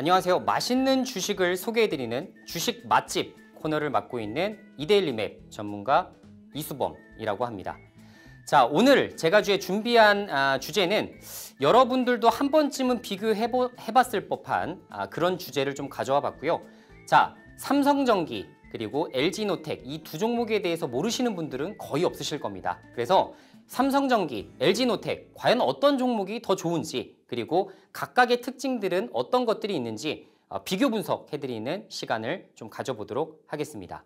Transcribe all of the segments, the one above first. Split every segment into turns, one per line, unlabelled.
안녕하세요. 맛있는 주식을 소개해드리는 주식 맛집 코너를 맡고 있는 이데일리 맵 전문가 이수범이라고 합니다. 자, 오늘 제가 주에 준비한 아, 주제는 여러분들도 한 번쯤은 비교해봤을 법한 아, 그런 주제를 좀 가져와 봤고요. 자, 삼성전기 그리고 LG노텍 이 두 종목에 대해서 모르시는 분들은 거의 없으실 겁니다. 그래서 삼성전기, LG노텍 과연 어떤 종목이 더 좋은지 그리고 각각의 특징들은 어떤 것들이 있는지 어, 비교 분석해드리는 시간을 좀 가져보도록 하겠습니다.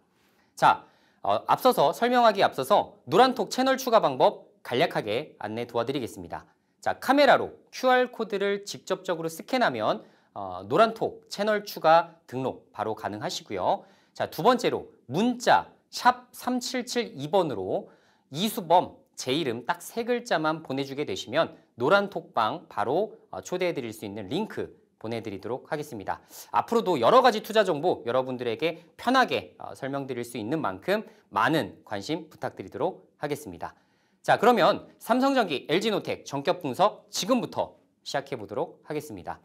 자, 어, 앞서서 설명하기 앞서서 노란톡 채널 추가 방법 간략하게 안내 도와드리겠습니다. 자, 카메라로 QR코드를 직접적으로 스캔하면 어, 노란톡 채널 추가 등록 바로 가능하시고요. 자, 두 번째로 문자 샵 3772번으로 이수범 제 이름 딱 세 글자만 보내주게 되시면 노란 톡방 바로 어, 초대해 드릴 수 있는 링크 보내드리도록 하겠습니다. 앞으로도 여러 가지 투자 정보 여러분들에게 편하게 어, 설명드릴 수 있는 만큼 많은 관심 부탁드리도록 하겠습니다. 자 그러면 삼성전기, LG노텍 전격 분석 지금부터 시작해 보도록 하겠습니다.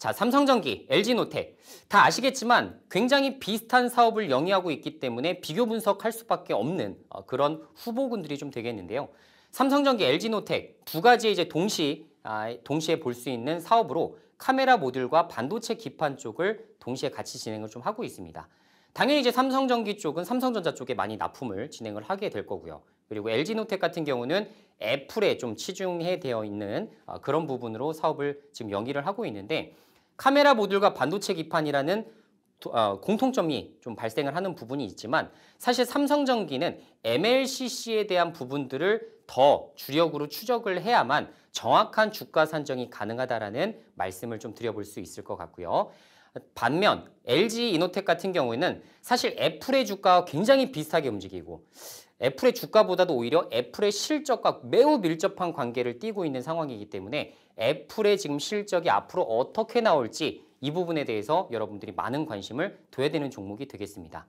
자, 삼성전기, LG노텍 다 아시겠지만 굉장히 비슷한 사업을 영위하고 있기 때문에 비교 분석할 수밖에 없는 어, 그런 후보군들이 좀 되겠는데요. 삼성전기, LG노텍 두 가지 이제 동시 아, 동시에 볼 수 있는 사업으로 카메라 모듈과 반도체 기판 쪽을 동시에 같이 진행을 좀 하고 있습니다. 당연히 이제 삼성전기 쪽은 삼성전자 쪽에 많이 납품을 진행을 하게 될 거고요. 그리고 LG노텍 같은 경우는 애플에 좀 치중해 되어 있는 어, 그런 부분으로 사업을 지금 연기를 하고 있는데 카메라 모듈과 반도체 기판이라는 어, 공통점이 좀 발생을 하는 부분이 있지만 사실 삼성전기는 MLCC에 대한 부분들을 더 주력으로 추적을 해야만 정확한 주가 산정이 가능하다라는 말씀을 좀 드려볼 수 있을 것 같고요. 반면 LG 이노텍 같은 경우에는 사실 애플의 주가와 굉장히 비슷하게 움직이고 애플의 주가보다도 오히려 애플의 실적과 매우 밀접한 관계를 띠고 있는 상황이기 때문에 애플의 지금 실적이 앞으로 어떻게 나올지 이 부분에 대해서 여러분들이 많은 관심을 둬야 되는 종목이 되겠습니다.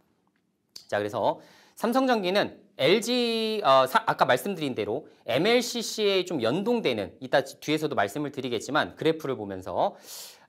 자 그래서 삼성전기는 LG 어, 사, 아까 말씀드린 대로 MLCC에 좀 연동되는 이따 뒤에서도 말씀을 드리겠지만 그래프를 보면서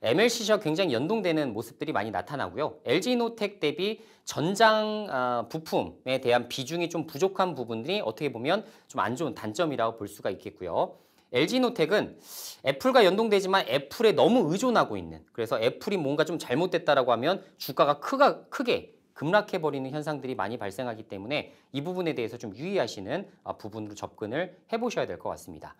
MLC시와 굉장히 연동되는 모습들이 많이 나타나고요. LG노텍 대비 전장 아, 부품에 대한 비중이 좀 부족한 부분들이 어떻게 보면 좀 안 좋은 단점이라고 볼 수가 있겠고요. LG노텍은 애플과 연동되지만 애플에 너무 의존하고 있는 그래서 애플이 뭔가 좀 잘못됐다라고 하면 주가가 크가, 크게 급락해버리는 현상들이 많이 발생하기 때문에 이 부분에 대해서 좀 유의하시는 아, 부분으로 접근을 해보셔야 될 것 같습니다.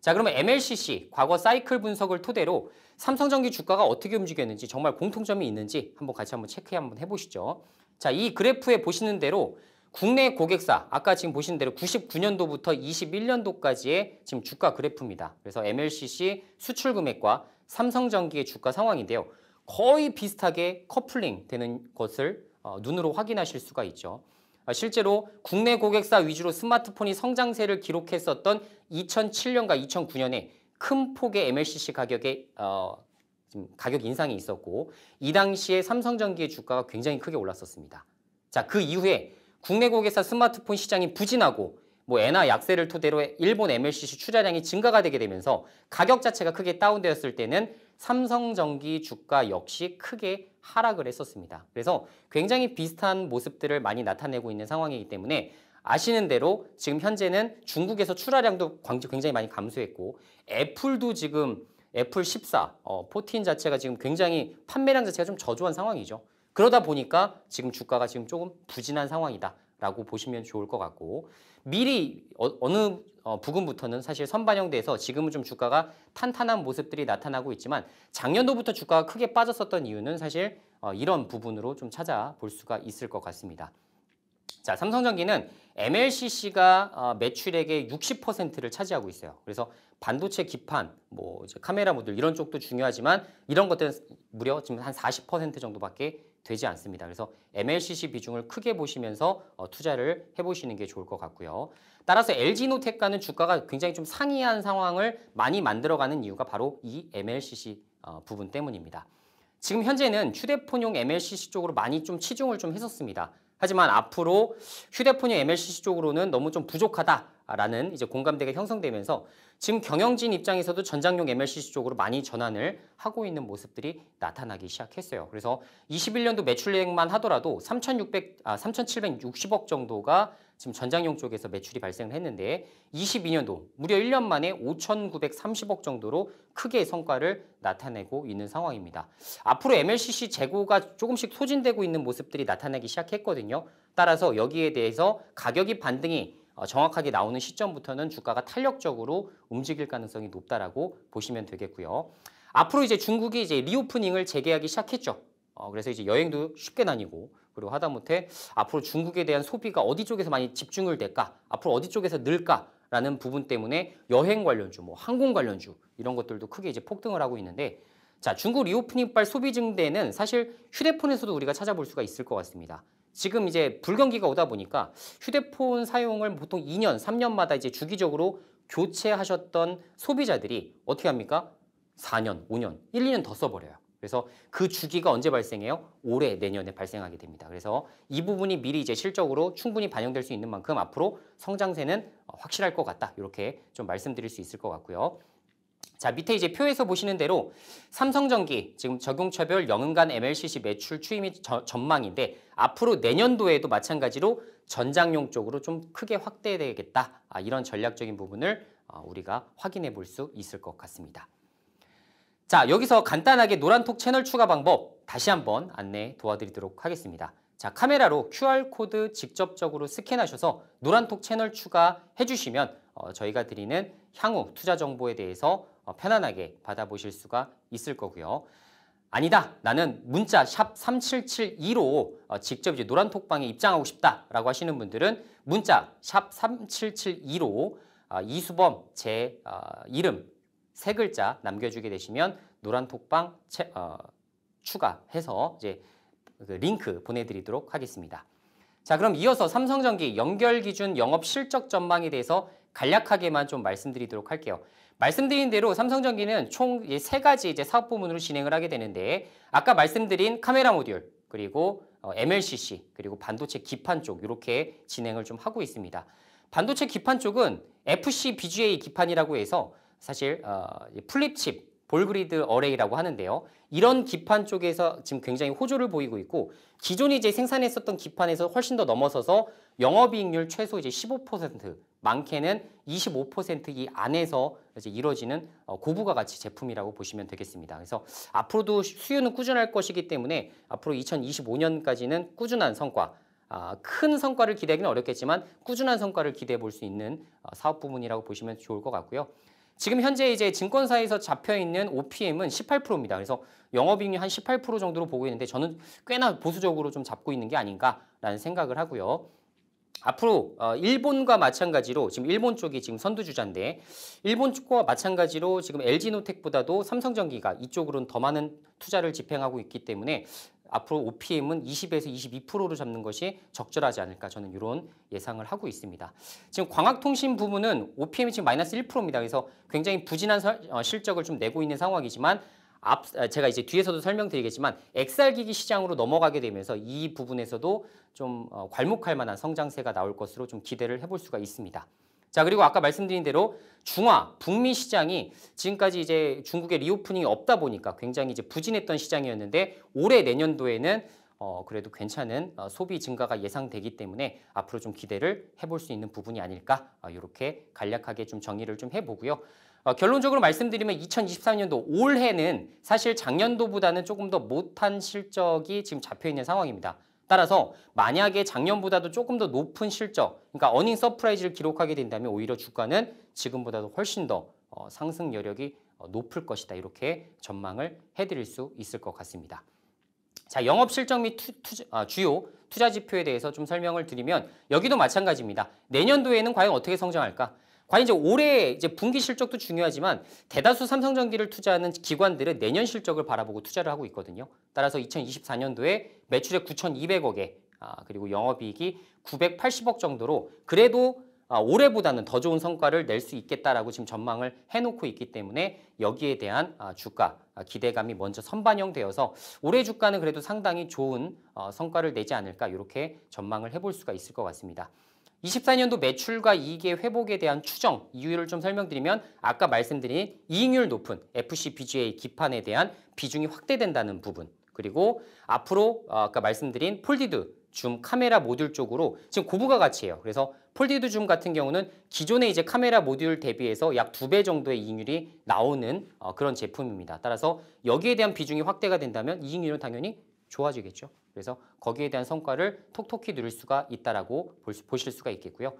자 그러면 MLCC 과거 사이클 분석을 토대로 삼성전기 주가가 어떻게 움직였는지 정말 공통점이 있는지 한번 같이 한번 체크 해 한번 해보시죠. 자 이 그래프에 보시는 대로 국내 고객사 아까 지금 보시는 대로 99년도부터 21년도까지의 지금 주가 그래프입니다. 그래서 MLCC 수출 금액과 삼성전기의 주가 상황인데요. 거의 비슷하게 커플링 되는 것을 어, 눈으로 확인하실 수가 있죠. 아, 실제로 국내 고객사 위주로 스마트폰이 성장세를 기록했었던 2007년과 2009년에 큰 폭의 MLCC 가격에 어, 가격 인상이 있었고 이 당시에 삼성전기의 주가가 굉장히 크게 올랐었습니다. 자, 그 이후에 국내 고객사 스마트폰 시장이 부진하고 뭐 애나 약세를 토대로 일본 MLCC 출하량이 증가가 되게 되면서 가격 자체가 크게 다운되었을 때는 삼성전기 주가 역시 크게 하락을 했었습니다. 그래서 굉장히 비슷한 모습들을 많이 나타내고 있는 상황이기 때문에 아시는 대로 지금 현재는 중국에서 출하량도 굉장히 많이 감소했고 애플도 지금 애플 14, 어, 14 자체가 지금 굉장히 판매량 자체가 좀 저조한 상황이죠. 그러다 보니까 지금 주가가 지금 조금 부진한 상황이다라고 보시면 좋을 것 같고 미리 어, 느 어, 부근부터는 사실 선반영돼서 지금은 좀 주가가 탄탄한 모습들이 나타나고 있지만 작년도부터 주가가 크게 빠졌었던 이유는 사실 어, 이런 부분으로 좀 찾아볼 수가 있을 것 같습니다. 자, 삼성전기는 MLCC가 어, 매출액의 60%를 차지하고 있어요. 그래서 반도체 기판, 뭐 카메라 모듈 이런 쪽도 중요하지만 이런 것들은 무려 지금 한 40% 정도밖에 되지 않습니다. 그래서 MLCC 비중을 크게 보시면서 어, 투자를 해보시는 게 좋을 것 같고요. 따라서 LG노텍과는 주가가 굉장히 좀 상이한 상황을 많이 만들어가는 이유가 바로 이 MLCC 어, 부분 때문입니다. 지금 현재는 휴대폰용 MLCC 쪽으로 많이 좀 치중을 좀 했었습니다. 하지만 앞으로 휴대폰이 MLCC 쪽으로는 너무 좀 부족하다라는 이제 공감대가 형성되면서 지금 경영진 입장에서도 전장용 MLCC 쪽으로 많이 전환을 하고 있는 모습들이 나타나기 시작했어요. 그래서 21년도 매출액만 하더라도 3,600, 아, 3,760억 정도가 지금 전장용 쪽에서 매출이 발생을 했는데 22년도 무려 1년 만에 5,930억 정도로 크게 성과를 나타내고 있는 상황입니다. 앞으로 MLCC 재고가 조금씩 소진되고 있는 모습들이 나타나기 시작했거든요. 따라서 여기에 대해서 가격이 반등이 어, 정확하게 나오는 시점부터는 주가가 탄력적으로 움직일 가능성이 높다라고 보시면 되겠고요. 앞으로 이제 중국이 이제 리오프닝을 재개하기 시작했죠. 어, 그래서 이제 여행도 쉽게 다니고 그리고 하다못해 앞으로 중국에 대한 소비가 어디 쪽에서 많이 집중을 될까? 앞으로 어디 쪽에서 늘까? 라는 부분 때문에 여행 관련주, 뭐 항공 관련주 이런 것들도 크게 이제 폭등을 하고 있는데 자, 중국 리오프닝발 소비 증대는 사실 휴대폰에서도 우리가 찾아볼 수가 있을 것 같습니다. 지금 이제 불경기가 오다 보니까 휴대폰 사용을 보통 2년, 3년마다 이제 주기적으로 교체하셨던 소비자들이 어떻게 합니까? 4년, 5년, 1, 2년 더 써버려요. 그래서 그 주기가 언제 발생해요? 올해 내년에 발생하게 됩니다. 그래서 이 부분이 미리 이제 실적으로 충분히 반영될 수 있는 만큼 앞으로 성장세는 어, 확실할 것 같다. 이렇게 좀 말씀드릴 수 있을 것 같고요. 자 밑에 이제 표에서 보시는 대로 삼성전기 지금 적용처별 영은간 MLCC 매출 추이 및 저, 전망인데 앞으로 내년도에도 마찬가지로 전장용 쪽으로 좀 크게 확대되겠다 아, 이런 전략적인 부분을 아, 우리가 확인해 볼 수 있을 것 같습니다. 자, 여기서 간단하게 노란톡 채널 추가 방법 다시 한번 안내 도와드리도록 하겠습니다. 자, 카메라로 QR코드 직접적으로 스캔하셔서 노란톡 채널 추가해 주시면 어, 저희가 드리는 향후 투자 정보에 대해서 어, 편안하게 받아보실 수가 있을 거고요. 아니다. 나는 문자 샵 3772로 어, 직접 이제 노란톡방에 입장하고 싶다라고 하시는 분들은 문자 샵 3772로 어, 이수범 제 어, 이름 세 글자 남겨주게 되시면 노란톡방 채, 어, 추가해서 이제 그 링크 보내드리도록 하겠습니다. 자 그럼 이어서 삼성전기 연결 기준 영업 실적 전망에 대해서 간략하게만 좀 말씀드리도록 할게요. 말씀드린 대로 삼성전기는 총 세 가지 이제 사업 부문으로 진행을 하게 되는데 아까 말씀드린 카메라 모듈 그리고 MLCC 어, 그리고 반도체 기판 쪽 이렇게 진행을 좀 하고 있습니다. 반도체 기판 쪽은 FC BGA 기판이라고 해서 사실 어, 플립칩, 볼그리드 어레이라고 하는데요. 이런 기판 쪽에서 지금 굉장히 호조를 보이고 있고 기존에 이제 생산했었던 기판에서 훨씬 더 넘어서서 영업이익률 최소 이제 15% 많게는 25%이 안에서 이제 이루어지는 어, 고부가 가치 제품이라고 보시면 되겠습니다. 그래서 앞으로도 수요는 꾸준할 것이기 때문에 앞으로 2025년까지는 꾸준한 성과 아, 큰 성과를 기대하기는 어렵겠지만 꾸준한 성과를 기대해 볼 수 있는 어, 사업 부문이라고 보시면 좋을 것 같고요. 지금 현재 이제 증권사에서 잡혀 있는 OPM은 18%입니다. 그래서 영업이익률 한 18% 정도로 보고 있는데 저는 꽤나 보수적으로 좀 잡고 있는 게 아닌가라는 생각을 하고요. 앞으로 어, 일본과 마찬가지로 지금 일본 쪽이 지금 선두주자인데 일본 쪽과 마찬가지로 지금 LG노텍보다도 삼성전기가 이쪽으로는 더 많은 투자를 집행하고 있기 때문에 앞으로 OPM은 20에서 22%로 잡는 것이 적절하지 않을까 저는 이런 예상을 하고 있습니다. 지금 광학통신 부문은 OPM이 지금 마이너스 1%입니다. 그래서 굉장히 부진한 서, 어, 실적을 좀 내고 있는 상황이지만 앞, 아, 제가 이제 뒤에서도 설명드리겠지만 엑살기기 시장으로 넘어가게 되면서 이 부분에서도 좀 어, 괄목할 만한 성장세가 나올 것으로 좀 기대를 해볼 수가 있습니다. 자, 그리고 아까 말씀드린 대로 중화, 북미 시장이 지금까지 이제 중국의 리오프닝이 없다 보니까 굉장히 이제 부진했던 시장이었는데 올해 내년도에는 어, 그래도 괜찮은 어, 소비 증가가 예상되기 때문에 앞으로 좀 기대를 해볼 수 있는 부분이 아닐까 어, 이렇게 간략하게 좀 정리를 좀 해보고요. 어, 결론적으로 말씀드리면 2023년도 올해는 사실 작년도보다는 조금 더 못한 실적이 지금 잡혀있는 상황입니다. 따라서 만약에 작년보다도 조금 더 높은 실적, 그러니까 어닝 서프라이즈를 기록하게 된다면 오히려 주가는 지금보다도 훨씬 더 어, 상승 여력이 어, 높을 것이다. 이렇게 전망을 해드릴 수 있을 것 같습니다. 자, 영업 실적 및 투, 투, 아, 주요 투자 지표에 대해서 좀 설명을 드리면 여기도 마찬가지입니다. 내년도에는 과연 어떻게 성장할까? 과연 이제 올해 이제 분기 실적도 중요하지만 대다수 삼성전기를 투자하는 기관들은 내년 실적을 바라보고 투자를 하고 있거든요. 따라서 2024년도에 매출액 9,200억에 아, 그리고 영업이익이 980억 정도로 그래도 아, 올해보다는 더 좋은 성과를 낼 수 있겠다라고 지금 전망을 해놓고 있기 때문에 여기에 대한 아, 주가 아, 기대감이 먼저 선반영되어서 올해 주가는 그래도 상당히 좋은 어, 성과를 내지 않을까 이렇게 전망을 해볼 수가 있을 것 같습니다. 24년도 매출과 이익의 회복에 대한 추정 이유를 좀 설명드리면 아까 말씀드린 이익률 높은 FCBGA 기판에 대한 비중이 확대된다는 부분 그리고 앞으로 어, 아까 말씀드린 폴디드 줌 카메라 모듈 쪽으로 지금 고부가 가치예요. 그래서 폴디드 줌 같은 경우는 기존의 이제 카메라 모듈 대비해서 약 두 배 정도의 이익률이 나오는 어, 그런 제품입니다. 따라서 여기에 대한 비중이 확대가 된다면 이익률은 당연히 좋아지겠죠. 그래서 거기에 대한 성과를 톡톡히 누릴 수가 있다라고 보실 수가 있겠고요.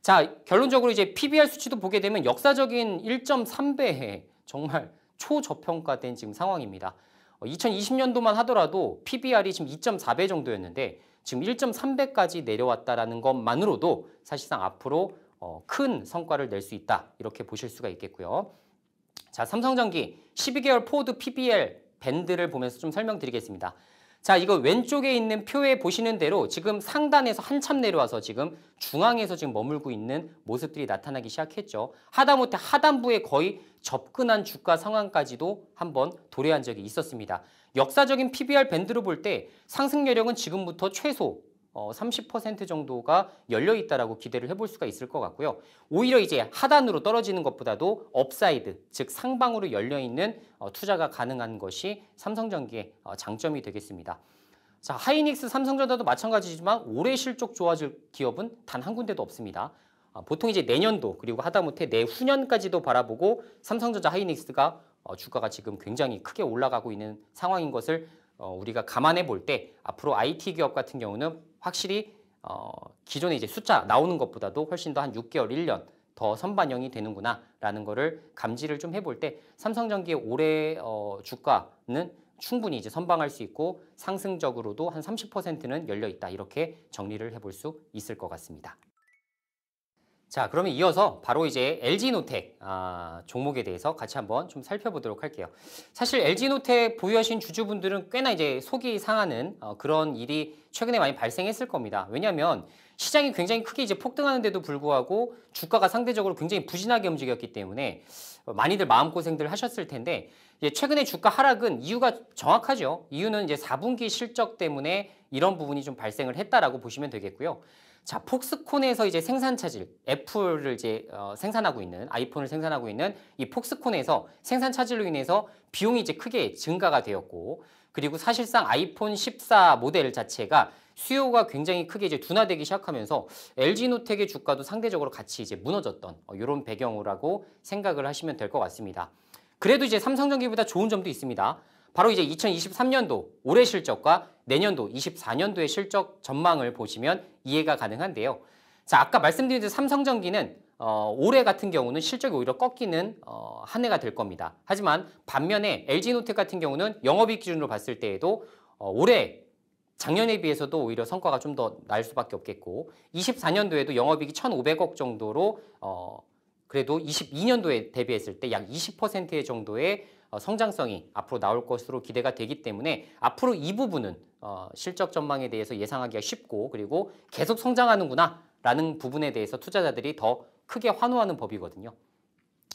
자, 결론적으로 이제 PBR 수치도 보게 되면 역사적인 1.3배의 정말 초저평가된 지금 상황입니다. 2020년도만 어, 하더라도 PBR이 지금 2.4배 정도였는데 지금 1.3배까지 내려왔다라는 것만으로도 사실상 앞으로 어, 큰 성과를 낼 수 있다 이렇게 보실 수가 있겠고요. 자, 삼성전기 12개월 포드 PBR 밴드를 보면서 좀 설명드리겠습니다. 자, 이거 왼쪽에 있는 표에 보시는 대로 지금 상단에서 한참 내려와서 지금 중앙에서 지금 머물고 있는 모습들이 나타나기 시작했죠. 하다못해 하단부에 거의 접근한 주가 상황까지도 한번 도래한 적이 있었습니다. 역사적인 PBR 밴드로 볼 때 상승 여력은 지금부터 최소 30% 어, 정도가 열려 있다라고 기대를 해볼 수가 있을 것 같고요. 오히려 이제 하단으로 떨어지는 것보다도 업사이드, 즉 상방으로 열려 있는 어, 투자가 가능한 것이 삼성전기의 어, 장점이 되겠습니다. 자, 하이닉스, 삼성전자도 마찬가지지만 올해 실적 좋아질 기업은 단 한 군데도 없습니다. 아, 보통 이제 내년도 그리고 하다못해 내후년까지도 바라보고 삼성전자, 하이닉스가 주가가 지금 굉장히 크게 올라가고 있는 상황인 것을 어, 우리가 감안해 볼 때 앞으로 IT 기업 같은 경우는 확실히 어, 기존에 이제 숫자 나오는 것보다도 훨씬 더 한 6개월, 1년 더 선반영이 되는구나라는 거를 감지를 좀 해볼 때 삼성전기의 올해 어, 주가는 충분히 이제 선방할 수 있고 상승적으로도 한 30%는 열려 있다 이렇게 정리를 해볼 수 있을 것 같습니다. 자 그러면 이어서 바로 이제 LG노텍 아, 종목에 대해서 같이 한번 좀 살펴보도록 할게요. 사실 LG노텍 보유하신 주주분들은 꽤나 이제 속이 상하는 어, 그런 일이 최근에 많이 발생했을 겁니다. 왜냐하면 시장이 굉장히 크게 이제 폭등하는데도 불구하고 주가가 상대적으로 굉장히 부진하게 움직였기 때문에 많이들 마음고생들 하셨을 텐데 이제 최근에 주가 하락은 이유가 정확하죠. 이유는 이제 4분기 실적 때문에 이런 부분이 좀 발생을 했다라고 보시면 되겠고요. 자, 폭스콘에서 이제 생산 차질, 애플을 이제 어, 생산하고 있는 아이폰을 생산하고 있는 이 폭스콘에서 생산 차질로 인해서 비용이 이제 크게 증가가 되었고 그리고 사실상 아이폰 14 모델 자체가 수요가 굉장히 크게 이제 둔화되기 시작하면서 LG 노텍의 주가도 상대적으로 같이 이제 무너졌던 어, 이런 배경으로라고 생각을 하시면 될 것 같습니다. 그래도 이제 삼성전기보다 좋은 점도 있습니다. 바로 이제 2023년도 올해 실적과 내년도 24년도의 실적 전망을 보시면 이해가 가능한데요. 자, 아까 말씀드린 삼성전기는 어, 올해 같은 경우는 실적이 오히려 꺾이는 어, 한 해가 될 겁니다. 하지만 반면에 l g 노트 같은 경우는 영업이익 기준으로 봤을 때에도 어, 올해 작년에 비해서도 오히려 성과가 좀 더 날 수밖에 없겠고 24년도에도 영업이익이 1,500억 정도로 어, 그래도 22년도에 대비했을 때 약 20%의 정도의 어, 성장성이 앞으로 나올 것으로 기대가 되기 때문에 앞으로 이 부분은 어, 실적 전망에 대해서 예상하기가 쉽고 그리고 계속 성장하는구나 라는 부분에 대해서 투자자들이 더 크게 환호하는 법이거든요.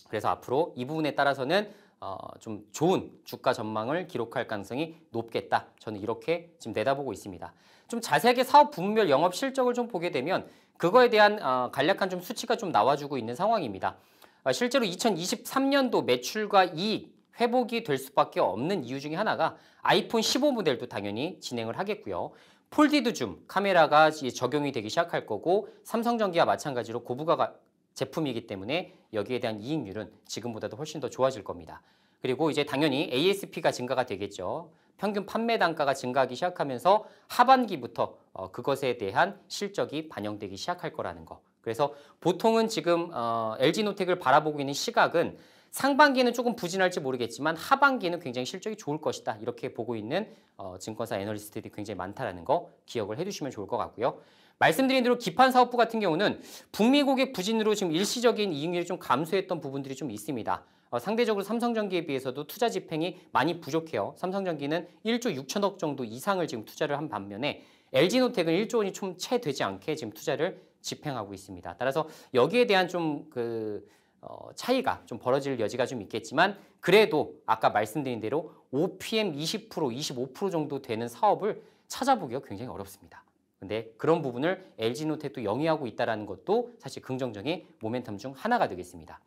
그래서 앞으로 이 부분에 따라서는 어, 좀 좋은 주가 전망을 기록할 가능성이 높겠다. 저는 이렇게 지금 내다보고 있습니다. 좀 자세하게 사업 부문별 영업 실적을 좀 보게 되면 그거에 대한 어, 간략한 좀 수치가 좀 나와주고 있는 상황입니다. 어, 실제로 2023년도 매출과 이익 회복이 될 수밖에 없는 이유 중에 하나가 아이폰 15 모델도 당연히 진행을 하겠고요. 폴디드 줌 카메라가 적용이 되기 시작할 거고 삼성전기와 마찬가지로 고부가가 제품이기 때문에 여기에 대한 이익률은 지금보다도 훨씬 더 좋아질 겁니다. 그리고 이제 당연히 ASP가 증가가 되겠죠. 평균 판매 단가가 증가하기 시작하면서 하반기부터 어, 그것에 대한 실적이 반영되기 시작할 거라는 거. 그래서 보통은 지금 어, LG노텍을 바라보고 있는 시각은 상반기는 조금 부진할지 모르겠지만 하반기는 굉장히 실적이 좋을 것이다. 이렇게 보고 있는 어, 증권사 애널리스트들이 굉장히 많다라는 거 기억을 해두시면 좋을 것 같고요. 말씀드린 대로 기판 사업부 같은 경우는 북미 고객 부진으로 지금 일시적인 이익률이 좀 감소했던 부분들이 좀 있습니다. 어, 상대적으로 삼성전기에 비해서도 투자 집행이 많이 부족해요. 삼성전기는 1조 6천억 정도 이상을 지금 투자를 한 반면에 LG노텍은 1조 원이 좀 채 되지 않게 지금 투자를 집행하고 있습니다. 따라서 여기에 대한 좀그 어, 차이가 좀 벌어질 여지가 좀 있겠지만 그래도 아까 말씀드린 대로 OPM 20%, 25% 정도 되는 사업을 찾아보기가 굉장히 어렵습니다. 근데 그런 부분을 LG노텍도 영위하고 있다는 것도 사실 긍정적인 모멘텀 중 하나가 되겠습니다.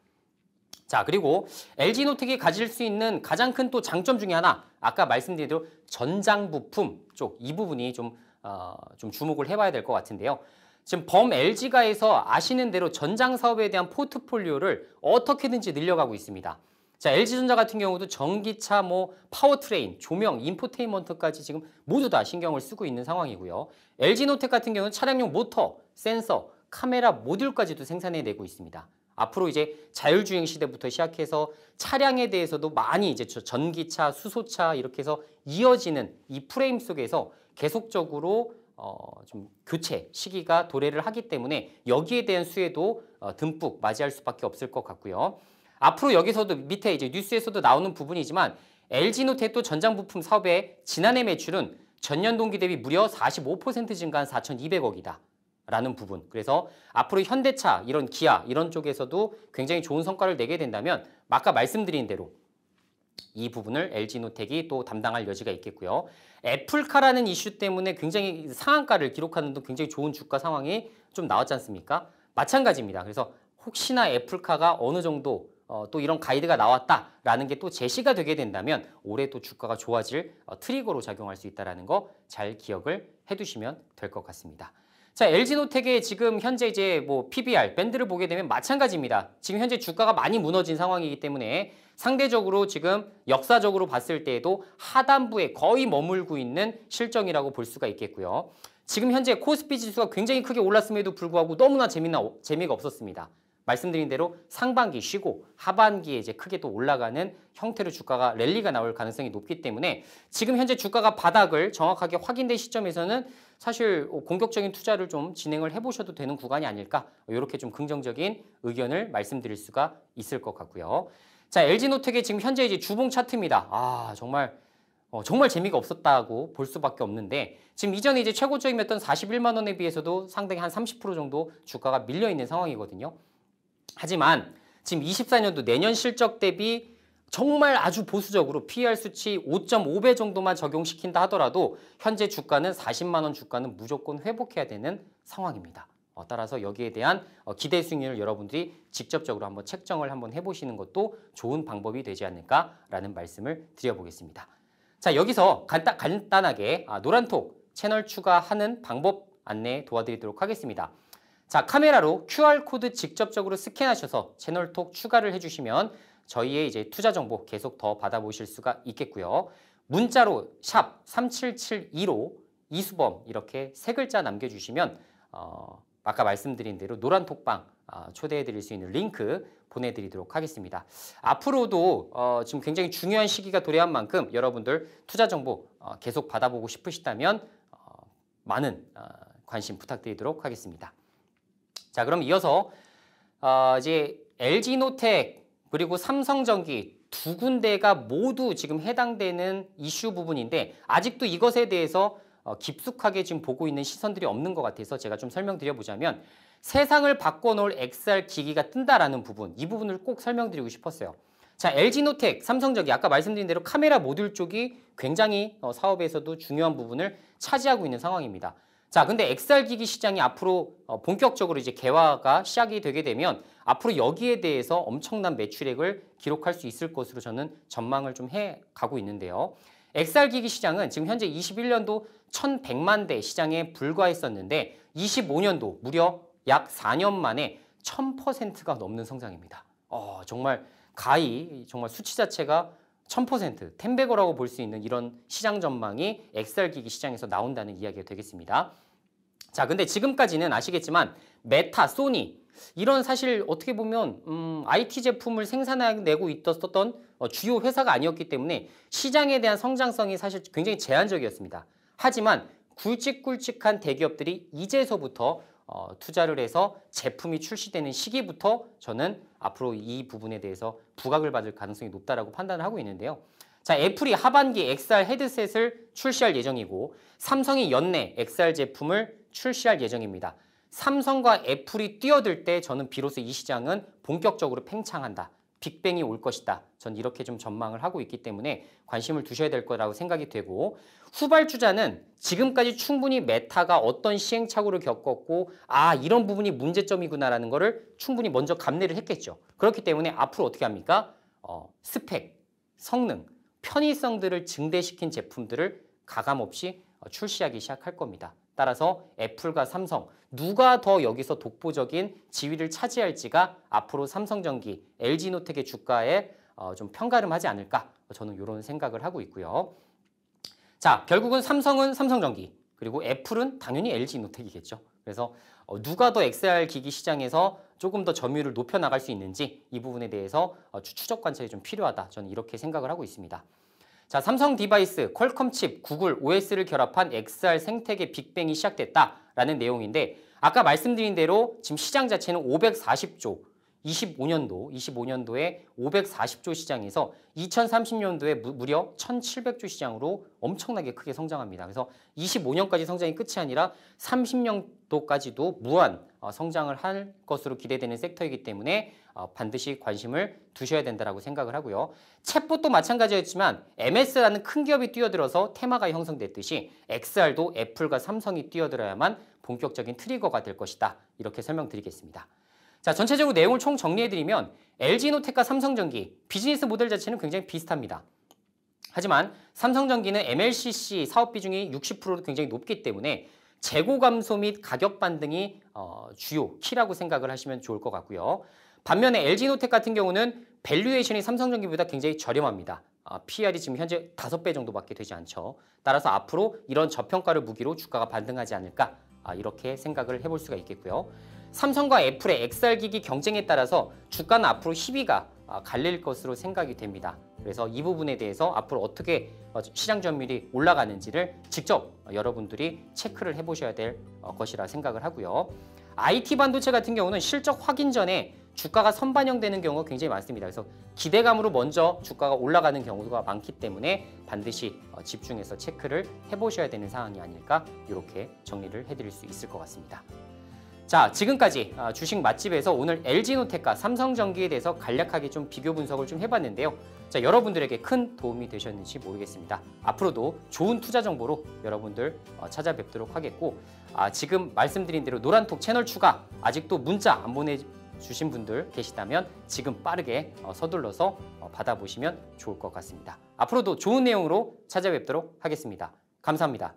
자 그리고 LG노텍이 가질 수 있는 가장 큰 또 장점 중에 하나 아까 말씀드린 대로 전장부품 쪽 이 부분이 좀, 어, 좀 주목을 해봐야 될 것 같은데요. 지금 범 LG가에서 아시는 대로 전장 사업에 대한 포트폴리오를 어떻게든지 늘려가고 있습니다. 자, LG전자 같은 경우도 전기차, 뭐 파워트레인, 조명, 인포테인먼트까지 지금 모두 다 신경을 쓰고 있는 상황이고요. LG노텍 같은 경우는 차량용 모터, 센서, 카메라 모듈까지도 생산해내고 있습니다. 앞으로 이제 자율주행 시대부터 시작해서 차량에 대해서도 많이 이제 전기차, 수소차 이렇게 해서 이어지는 이 프레임 속에서 계속적으로 어, 좀 교체 시기가 도래를 하기 때문에 여기에 대한 수혜도 어, 듬뿍 맞이할 수밖에 없을 것 같고요. 앞으로 여기서도 밑에 이제 뉴스에서도 나오는 부분이지만 LG노태 도 전장 부품 사업의 지난해 매출은 전년 동기 대비 무려 45% 증가한 4,200억이다. 라는 부분. 그래서 앞으로 현대차, 이런 기아, 이런 쪽에서도 굉장히 좋은 성과를 내게 된다면 아까 말씀드린 대로 이 부분을 LG노텍이 또 담당할 여지가 있겠고요. 애플카라는 이슈 때문에 굉장히 상한가를 기록하는 등 굉장히 좋은 주가 상황이 좀 나왔지 않습니까? 마찬가지입니다. 그래서 혹시나 애플카가 어느 정도 어, 또 이런 가이드가 나왔다라는 게 또 제시가 되게 된다면 올해 또 주가가 좋아질 어, 트리거로 작용할 수 있다는 라 거잘 기억을 해두시면 될 것 같습니다. 자, LG노텍의 지금 현재 이제 뭐 PBR 밴드를 보게 되면 마찬가지입니다. 지금 현재 주가가 많이 무너진 상황이기 때문에 상대적으로 지금 역사적으로 봤을 때에도 하단부에 거의 머물고 있는 실정이라고 볼 수가 있겠고요. 지금 현재 코스피 지수가 굉장히 크게 올랐음에도 불구하고 너무나 재미나, 재미가 없었습니다. 말씀드린 대로 상반기 쉬고 하반기에 이제 크게 또 올라가는 형태로 주가가 랠리가 나올 가능성이 높기 때문에 지금 현재 주가가 바닥을 정확하게 확인된 시점에서는 사실 어, 공격적인 투자를 좀 진행을 해보셔도 되는 구간이 아닐까 이렇게 좀 긍정적인 의견을 말씀드릴 수가 있을 것 같고요. 자 LG노텍의 지금 현재 이제 주봉 차트입니다. 아 정말 어, 정말 재미가 없었다고 볼 수밖에 없는데 지금 이전에 이제 최고점이었던 41만 원에 비해서도 상당히 한 30% 정도 주가가 밀려 있는 상황이거든요. 하지만 지금 24년도 내년 실적 대비 정말 아주 보수적으로 p e r 수치 5.5배 정도만 적용시킨다 하더라도 현재 주가는 40만 원 주가는 무조건 회복해야 되는 상황입니다. 어, 따라서 여기에 대한 어, 기대 수익률을 여러분들이 직접적으로 한번 책정을 한번 해보시는 것도 좋은 방법이 되지 않을까라는 말씀을 드려보겠습니다. 자 여기서 간단, 간단하게 아, 노란톡 채널 추가하는 방법 안내 도와드리도록 하겠습니다. 자, 카메라로 QR코드 직접적으로 스캔하셔서 채널톡 추가를 해주시면 저희의 이제 투자 정보 계속 더 받아보실 수가 있겠고요. 문자로 샵 3772로 이수범 이렇게 세 글자 남겨주시면 어, 아까 말씀드린 대로 노란 톡방 어, 초대해드릴 수 있는 링크 보내드리도록 하겠습니다. 앞으로도 어, 지금 굉장히 중요한 시기가 도래한 만큼 여러분들 투자 정보 어, 계속 받아보고 싶으시다면 어, 많은 어, 관심 부탁드리도록 하겠습니다. 자, 그럼 이어서 어, 이제 LG노텍 그리고 삼성전기 두 군데가 모두 지금 해당되는 이슈 부분인데 아직도 이것에 대해서 어, 깊숙하게 지금 보고 있는 시선들이 없는 것 같아서 제가 좀 설명드려보자면 세상을 바꿔놓을 XR 기기가 뜬다라는 부분 이 부분을 꼭 설명드리고 싶었어요. 자 LG노텍, 삼성전기 아까 말씀드린 대로 카메라 모듈 쪽이 굉장히 어, 사업에서도 중요한 부분을 차지하고 있는 상황입니다. 자, 근데 XR 기기 시장이 앞으로 어, 본격적으로 이제 개화가 시작이 되게 되면 앞으로 여기에 대해서 엄청난 매출액을 기록할 수 있을 것으로 저는 전망을 좀 해 가고 있는데요. XR 기기 시장은 지금 현재 21년도 1,100만 대 시장에 불과했었는데 25년도 무려 약 4년 만에 1000%가 넘는 성장입니다. 어, 정말 가히 정말 수치 자체가 1000% 텐베거라고 볼 수 있는 이런 시장 전망이 엑셀 기기 시장에서 나온다는 이야기가 되겠습니다. 자, 근데 지금까지는 아시겠지만 메타, 소니 이런 사실 어떻게 보면 음, IT 제품을 생산해내고 있었던 어, 주요 회사가 아니었기 때문에 시장에 대한 성장성이 사실 굉장히 제한적이었습니다. 하지만 굵직굵직한 대기업들이 이제서부터 어, 투자를 해서 제품이 출시되는 시기부터 저는 앞으로 이 부분에 대해서 부각을 받을 가능성이 높다라고 판단을 하고 있는데요. 자, 애플이 하반기 XR 헤드셋을 출시할 예정이고 삼성이 연내 XR 제품을 출시할 예정입니다. 삼성과 애플이 뛰어들 때 저는 비로소 이 시장은 본격적으로 팽창한다. 빅뱅이 올 것이다. 전 이렇게 좀 전망을 하고 있기 때문에 관심을 두셔야 될 거라고 생각이 되고 후발주자는 지금까지 충분히 메타가 어떤 시행착오를 겪었고 아 이런 부분이 문제점이구나라는 거를 충분히 먼저 감내를 했겠죠. 그렇기 때문에 앞으로 어떻게 합니까? 어, 스펙, 성능, 편의성들을 증대시킨 제품들을 가감 없이 어, 출시하기 시작할 겁니다. 따라서 애플과 삼성 누가 더 여기서 독보적인 지위를 차지할지가 앞으로 삼성전기, LG노텍의 주가에 어, 좀 편가름하지 않을까 저는 이런 생각을 하고 있고요. 자 결국은 삼성은 삼성전기 그리고 애플은 당연히 LG노텍이겠죠. 그래서 어, 누가 더 XR 기기 시장에서 조금 더 점유율을 높여 나갈 수 있는지 이 부분에 대해서 어, 추적 관찰이 좀 필요하다 저는 이렇게 생각을 하고 있습니다. 자, 삼성 디바이스, 퀄컴 칩, 구글 OS를 결합한 XR 생태계 빅뱅이 시작됐다라는 내용인데 아까 말씀드린 대로 지금 시장 자체는 540조 25년도, 25년도에 540조 시장에서 2030년도에 무, 려 1700조 시장으로 엄청나게 크게 성장합니다. 그래서 25년까지 성장이 끝이 아니라 30년도까지도 무한 어, 성장을 할 것으로 기대되는 섹터이기 때문에 어, 반드시 관심을 두셔야 된다라고 생각을 하고요. 챗봇도 마찬가지였지만 MS라는 큰 기업이 뛰어들어서 테마가 형성됐듯이 XR도 애플과 삼성이 뛰어들어야만 본격적인 트리거가 될 것이다. 이렇게 설명드리겠습니다. 자, 전체적으로 내용을 총 정리해드리면 LG노텍과 삼성전기 비즈니스 모델 자체는 굉장히 비슷합니다. 하지만 삼성전기는 MLCC 사업 비중에 60%로 굉장히 높기 때문에 재고 감소 및 가격 반등이 어, 주요 키라고 생각을 하시면 좋을 것 같고요. 반면에 LG노텍 같은 경우는 밸류에이션이 삼성전기보다 굉장히 저렴합니다. 아, PR이 지금 현재 5배 정도밖에 되지 않죠. 따라서 앞으로 이런 저평가를 무기로 주가가 반등하지 않을까 아, 이렇게 생각을 해볼 수가 있겠고요. 삼성과 애플의 x r 기기 경쟁에 따라서 주가는 앞으로 희비가 아, 갈릴 것으로 생각이 됩니다. 그래서 이 부분에 대해서 앞으로 어떻게 어, 시장 점유율이 올라가는지를 직접 여러분들이 체크를 해보셔야 될 어, 것이라 생각을 하고요. IT 반도체 같은 경우는 실적 확인 전에 주가가 선반영되는 경우가 굉장히 많습니다. 그래서 기대감으로 먼저 주가가 올라가는 경우가 많기 때문에 반드시 어, 집중해서 체크를 해보셔야 되는 상황이 아닐까 이렇게 정리를 해드릴 수 있을 것 같습니다. 자 지금까지 아, 주식 맛집에서 오늘 LG노텍과 삼성전기에 대해서 간략하게 좀 비교 분석을 좀 해봤는데요. 자 여러분들에게 큰 도움이 되셨는지 모르겠습니다. 앞으로도 좋은 투자 정보로 여러분들 어, 찾아뵙도록 하겠고 아, 지금 말씀드린 대로 노란톡 채널 추가 아직도 문자 안 보내주신 분들 계시다면 지금 빠르게 어, 서둘러서 어, 받아보시면 좋을 것 같습니다. 앞으로도 좋은 내용으로 찾아뵙도록 하겠습니다. 감사합니다.